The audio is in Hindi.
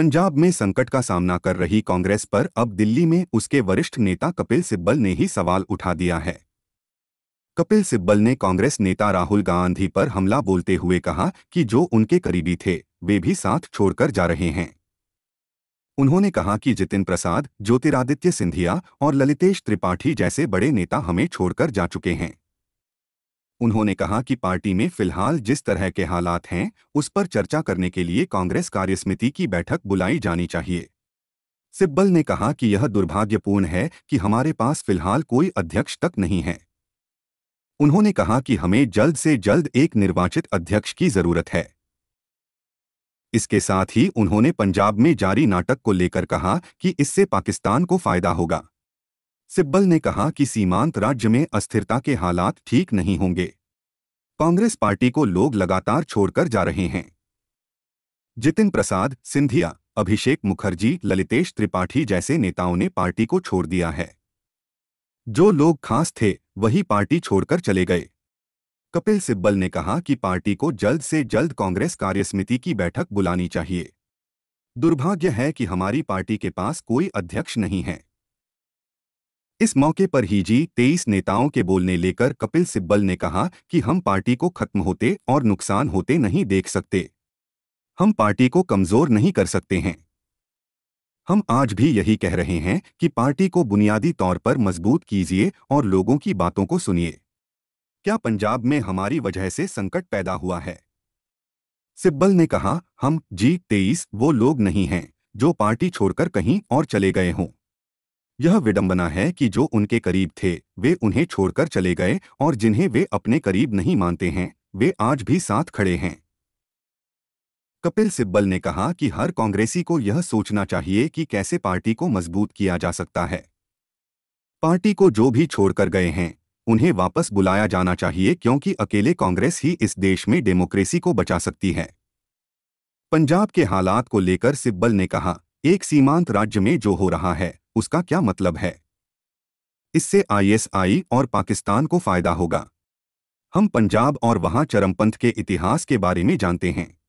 पंजाब में संकट का सामना कर रही कांग्रेस पर अब दिल्ली में उसके वरिष्ठ नेता कपिल सिब्बल ने ही सवाल उठा दिया है कपिल सिब्बल ने कांग्रेस नेता राहुल गांधी पर हमला बोलते हुए कहा कि जो उनके करीबी थे वे भी साथ छोड़कर जा रहे हैं उन्होंने कहा कि जितिन प्रसाद ज्योतिरादित्य सिंधिया और ललितेश त्रिपाठी जैसे बड़े नेता हमें छोड़कर जा चुके हैं उन्होंने कहा कि पार्टी में फिलहाल जिस तरह के हालात हैं उस पर चर्चा करने के लिए कांग्रेस कार्यसमिति की बैठक बुलाई जानी चाहिए सिब्बल ने कहा कि यह दुर्भाग्यपूर्ण है कि हमारे पास फिलहाल कोई अध्यक्ष तक नहीं है उन्होंने कहा कि हमें जल्द से जल्द एक निर्वाचित अध्यक्ष की जरूरत है इसके साथ ही उन्होंने पंजाब में जारी नाटक को लेकर कहा कि इससे पाकिस्तान को फायदा होगा सिब्बल ने कहा कि सीमांत राज्य में अस्थिरता के हालात ठीक नहीं होंगे कांग्रेस पार्टी को लोग लगातार छोड़कर जा रहे हैं जितिन प्रसाद सिंधिया अभिषेक मुखर्जी ललितेश त्रिपाठी जैसे नेताओं ने पार्टी को छोड़ दिया है जो लोग खास थे वही पार्टी छोड़कर चले गए कपिल सिब्बल ने कहा कि पार्टी को जल्द से जल्द कांग्रेस कार्यसमिति की बैठक बुलानी चाहिए दुर्भाग्य है कि हमारी पार्टी के पास कोई अध्यक्ष नहीं है इस मौके पर ही जी तेईस नेताओं के बोलने लेकर कपिल सिब्बल ने कहा कि हम पार्टी को खत्म होते और नुकसान होते नहीं देख सकते हम पार्टी को कमजोर नहीं कर सकते हैं हम आज भी यही कह रहे हैं कि पार्टी को बुनियादी तौर पर मजबूत कीजिए और लोगों की बातों को सुनिए क्या पंजाब में हमारी वजह से संकट पैदा हुआ है सिब्बल ने कहा हम जी तेईस वो लोग नहीं हैं जो पार्टी छोड़कर कहीं और चले गए हों यह विडंबना है कि जो उनके करीब थे वे उन्हें छोड़कर चले गए और जिन्हें वे अपने करीब नहीं मानते हैं वे आज भी साथ खड़े हैं कपिल सिब्बल ने कहा कि हर कांग्रेसी को यह सोचना चाहिए कि कैसे पार्टी को मजबूत किया जा सकता है पार्टी को जो भी छोड़कर गए हैं उन्हें वापस बुलाया जाना चाहिए क्योंकि अकेले कांग्रेस ही इस देश में डेमोक्रेसी को बचा सकती है पंजाब के हालात को लेकर सिब्बल ने कहा एक सीमांत राज्य में जो हो रहा है उसका क्या मतलब है इससे आईएसआई और पाकिस्तान को फायदा होगा हम पंजाब और वहां चरमपंथ के इतिहास के बारे में जानते हैं